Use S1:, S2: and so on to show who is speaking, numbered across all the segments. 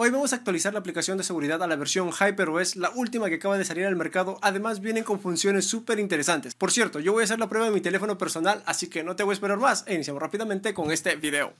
S1: Hoy vamos a actualizar la aplicación de seguridad a la versión HyperOS, la última que acaba de salir al mercado. Además vienen con funciones súper interesantes. Por cierto, yo voy a hacer la prueba de mi teléfono personal, así que no te voy a esperar más e iniciamos rápidamente con este video.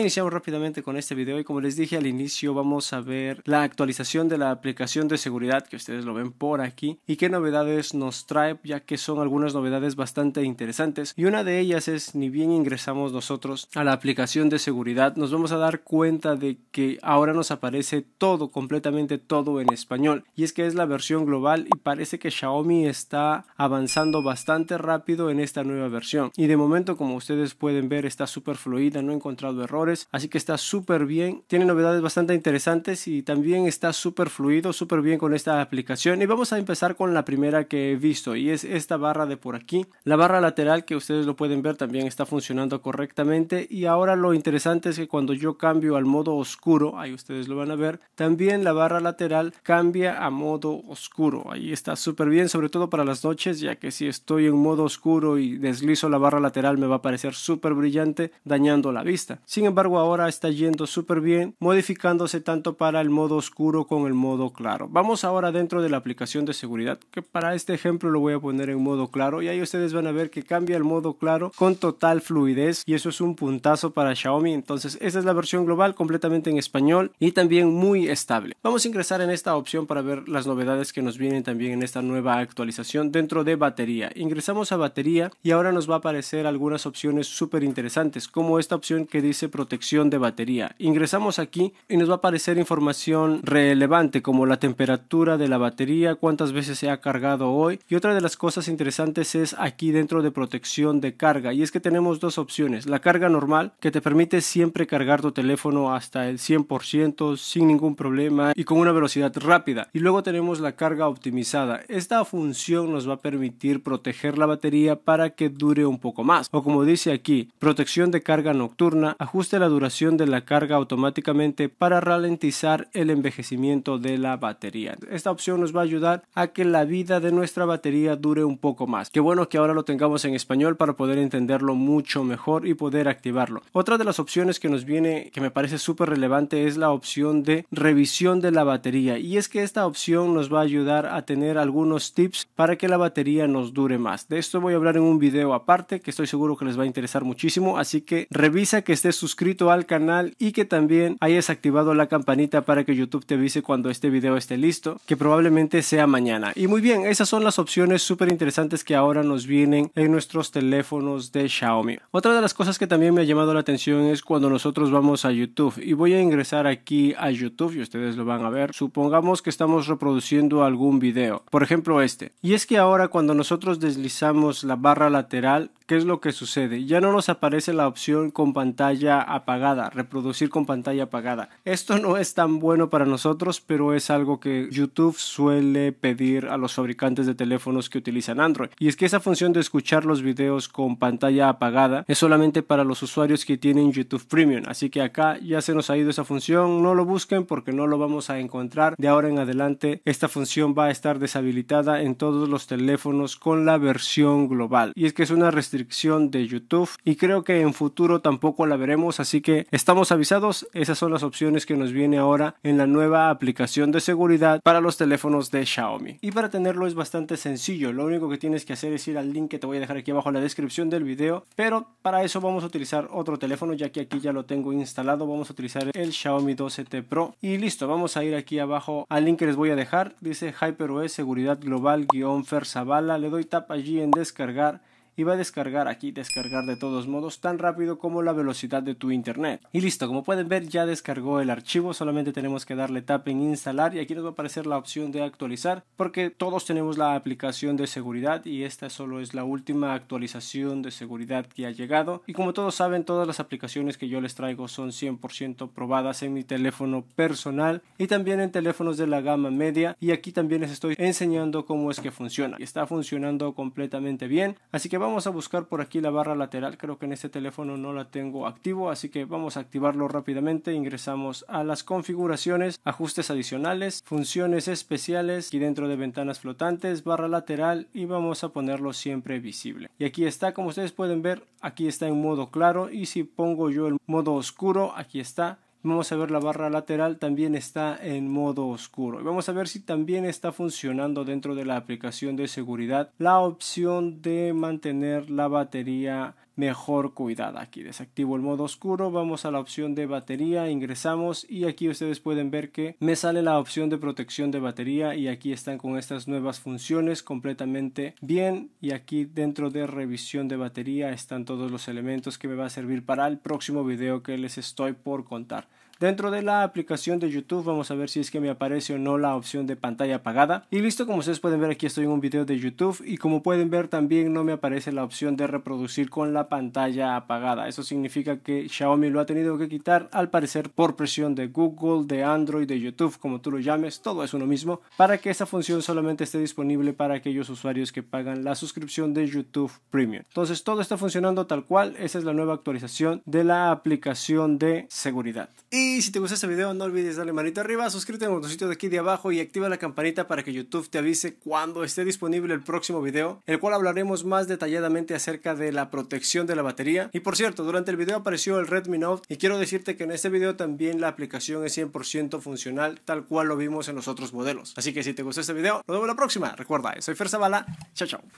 S1: iniciamos rápidamente con este video y como les dije al inicio vamos a ver la actualización de la aplicación de seguridad que ustedes lo ven por aquí y qué novedades nos trae ya que son algunas novedades bastante interesantes y una de ellas es ni bien ingresamos nosotros a la aplicación de seguridad nos vamos a dar cuenta de que ahora nos aparece todo completamente todo en español y es que es la versión global y parece que Xiaomi está avanzando bastante rápido en esta nueva versión y de momento como ustedes pueden ver está súper fluida no he encontrado error así que está súper bien. Tiene novedades bastante interesantes y también está súper fluido, súper bien con esta aplicación. Y vamos a empezar con la primera que he visto y es esta barra de por aquí. La barra lateral que ustedes lo pueden ver también está funcionando correctamente y ahora lo interesante es que cuando yo cambio al modo oscuro, ahí ustedes lo van a ver, también la barra lateral cambia a modo oscuro. Ahí está súper bien, sobre todo para las noches, ya que si estoy en modo oscuro y deslizo la barra lateral me va a parecer súper brillante, dañando la vista. Sin embargo, embargo ahora está yendo súper bien, modificándose tanto para el modo oscuro con el modo claro. Vamos ahora dentro de la aplicación de seguridad, que para este ejemplo lo voy a poner en modo claro y ahí ustedes van a ver que cambia el modo claro con total fluidez y eso es un puntazo para Xiaomi. Entonces, esta es la versión global completamente en español y también muy estable. Vamos a ingresar en esta opción para ver las novedades que nos vienen también en esta nueva actualización dentro de batería. Ingresamos a batería y ahora nos va a aparecer algunas opciones súper interesantes, como esta opción que dice protección de batería. Ingresamos aquí y nos va a aparecer información relevante como la temperatura de la batería, cuántas veces se ha cargado hoy y otra de las cosas interesantes es aquí dentro de protección de carga y es que tenemos dos opciones, la carga normal que te permite siempre cargar tu teléfono hasta el 100% sin ningún problema y con una velocidad rápida y luego tenemos la carga optimizada. Esta función nos va a permitir proteger la batería para que dure un poco más o como dice aquí, protección de carga nocturna, ajuste la duración de la carga automáticamente para ralentizar el envejecimiento de la batería. Esta opción nos va a ayudar a que la vida de nuestra batería dure un poco más. Qué bueno que ahora lo tengamos en español para poder entenderlo mucho mejor y poder activarlo. Otra de las opciones que nos viene que me parece súper relevante es la opción de revisión de la batería y es que esta opción nos va a ayudar a tener algunos tips para que la batería nos dure más. De esto voy a hablar en un video aparte que estoy seguro que les va a interesar muchísimo, así que revisa que esté suscrito al canal y que también hayas activado la campanita para que YouTube te avise cuando este video esté listo, que probablemente sea mañana. Y muy bien, esas son las opciones súper interesantes que ahora nos vienen en nuestros teléfonos de Xiaomi. Otra de las cosas que también me ha llamado la atención es cuando nosotros vamos a YouTube y voy a ingresar aquí a YouTube y ustedes lo van a ver. Supongamos que estamos reproduciendo algún video, por ejemplo este. Y es que ahora cuando nosotros deslizamos la barra lateral, ¿qué es lo que sucede? Ya no nos aparece la opción con pantalla apagada, reproducir con pantalla apagada. Esto no es tan bueno para nosotros, pero es algo que YouTube suele pedir a los fabricantes de teléfonos que utilizan Android. Y es que esa función de escuchar los videos con pantalla apagada es solamente para los usuarios que tienen YouTube Premium. Así que acá ya se nos ha ido esa función. No lo busquen porque no lo vamos a encontrar. De ahora en adelante, esta función va a estar deshabilitada en todos los teléfonos con la versión global. Y es que es una restricción de YouTube y creo que en futuro tampoco la veremos así que estamos avisados, esas son las opciones que nos viene ahora en la nueva aplicación de seguridad para los teléfonos de Xiaomi. Y para tenerlo es bastante sencillo, lo único que tienes que hacer es ir al link que te voy a dejar aquí abajo en la descripción del video, pero para eso vamos a utilizar otro teléfono ya que aquí ya lo tengo instalado, vamos a utilizar el Xiaomi 12T Pro y listo, vamos a ir aquí abajo al link que les voy a dejar, dice HyperOS seguridad global-ferzabala, le doy tap allí en descargar y va a descargar aquí, descargar de todos modos tan rápido como la velocidad de tu internet. Y listo, como pueden ver ya descargó el archivo, solamente tenemos que darle tap en instalar y aquí nos va a aparecer la opción de actualizar porque todos tenemos la aplicación de seguridad y esta solo es la última actualización de seguridad que ha llegado. Y como todos saben, todas las aplicaciones que yo les traigo son 100% probadas en mi teléfono personal y también en teléfonos de la gama media y aquí también les estoy enseñando cómo es que funciona. y Está funcionando completamente bien, así que vamos vamos a buscar por aquí la barra lateral, creo que en este teléfono no la tengo activo, así que vamos a activarlo rápidamente, ingresamos a las configuraciones, ajustes adicionales, funciones especiales, y dentro de ventanas flotantes, barra lateral y vamos a ponerlo siempre visible. Y aquí está, como ustedes pueden ver, aquí está en modo claro y si pongo yo el modo oscuro, aquí está, Vamos a ver la barra lateral también está en modo oscuro. Vamos a ver si también está funcionando dentro de la aplicación de seguridad la opción de mantener la batería mejor cuidado Aquí desactivo el modo oscuro, vamos a la opción de batería, ingresamos y aquí ustedes pueden ver que me sale la opción de protección de batería y aquí están con estas nuevas funciones completamente bien y aquí dentro de revisión de batería están todos los elementos que me va a servir para el próximo video que les estoy por contar. Dentro de la aplicación de YouTube vamos a ver si es que me aparece o no la opción de pantalla apagada. Y listo, como ustedes pueden ver aquí estoy en un video de YouTube y como pueden ver también no me aparece la opción de reproducir con la pantalla apagada. Eso significa que Xiaomi lo ha tenido que quitar al parecer por presión de Google, de Android, de YouTube, como tú lo llames, todo es uno mismo, para que esta función solamente esté disponible para aquellos usuarios que pagan la suscripción de YouTube Premium. Entonces todo está funcionando tal cual, esa es la nueva actualización de la aplicación de seguridad. Y si te gustó este video, no olvides darle manito arriba, suscríbete al botoncito de aquí de abajo y activa la campanita para que YouTube te avise cuando esté disponible el próximo video, el cual hablaremos más detalladamente acerca de la protección de la batería. Y por cierto, durante el video apareció el Redmi Note y quiero decirte que en este video también la aplicación es 100% funcional, tal cual lo vimos en los otros modelos. Así que si te gustó este video, nos vemos la próxima. Recuerda, soy Fer Zavala. Chao, chao.